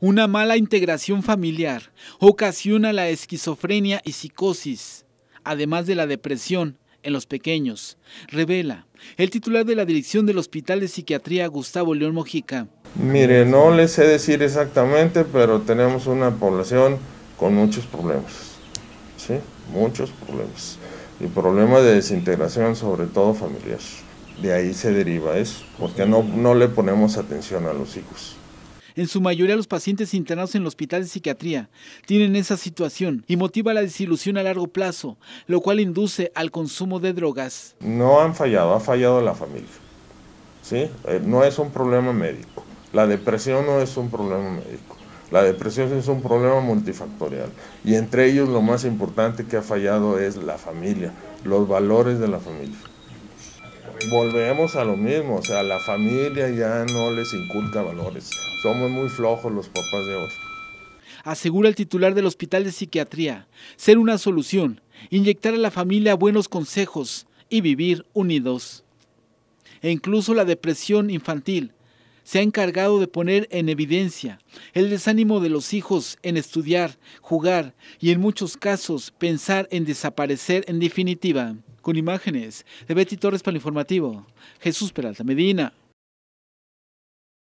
Una mala integración familiar ocasiona la esquizofrenia y psicosis, además de la depresión en los pequeños, revela el titular de la Dirección del Hospital de Psiquiatría, Gustavo León Mojica. Mire, no le sé decir exactamente, pero tenemos una población con muchos problemas, ¿sí? Muchos problemas. Y problemas de desintegración, sobre todo familiares. De ahí se deriva eso, porque no, no le ponemos atención a los hijos. En su mayoría los pacientes internados en el hospital de psiquiatría tienen esa situación y motiva la desilusión a largo plazo, lo cual induce al consumo de drogas. No han fallado, ha fallado la familia. ¿sí? Eh, no es un problema médico. La depresión no es un problema médico. La depresión es un problema multifactorial y entre ellos lo más importante que ha fallado es la familia, los valores de la familia volvemos a lo mismo, o sea, la familia ya no les inculca valores. Somos muy flojos los papás de hoy. Asegura el titular del Hospital de Psiquiatría, ser una solución, inyectar a la familia buenos consejos y vivir unidos. E incluso la depresión infantil se ha encargado de poner en evidencia el desánimo de los hijos en estudiar, jugar y en muchos casos pensar en desaparecer en definitiva. Con imágenes de Betty Torres para el informativo, Jesús Peralta Medina.